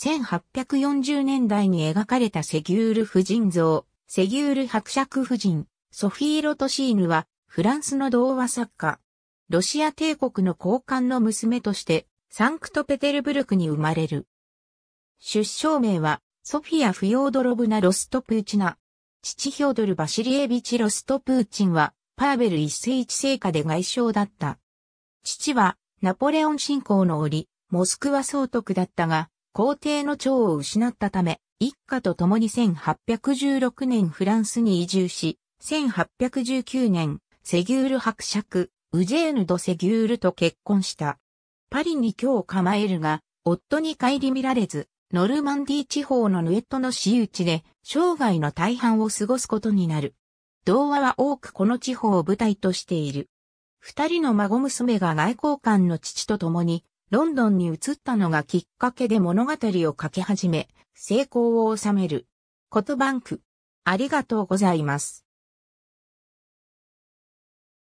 1840年代に描かれたセギュール婦人像、セギュール伯爵夫人、ソフィー・ロトシーヌは、フランスの童話作家。ロシア帝国の高官の娘として、サンクトペテルブルクに生まれる。出生名は、ソフィア・フヨードロブナ・ロストプーチナ。父ヒョードル・バシリエビチ・ロストプーチンは、パーベル一世一世下で外相だった。父は、ナポレオン侵攻の折、モスクワ総督だったが、皇帝の長を失ったため、一家と共に1816年フランスに移住し、1819年、セギュール伯爵、ウジェーヌ・ド・セギュールと結婚した。パリに今日構えるが、夫に帰り見られず、ノルマンディ地方のヌエットの私有地で、生涯の大半を過ごすことになる。童話は多くこの地方を舞台としている。二人の孫娘が外交官の父と共に、ロンドンに移ったのがきっかけで物語を書き始め、成功を収める。コトバンク。ありがとうございます。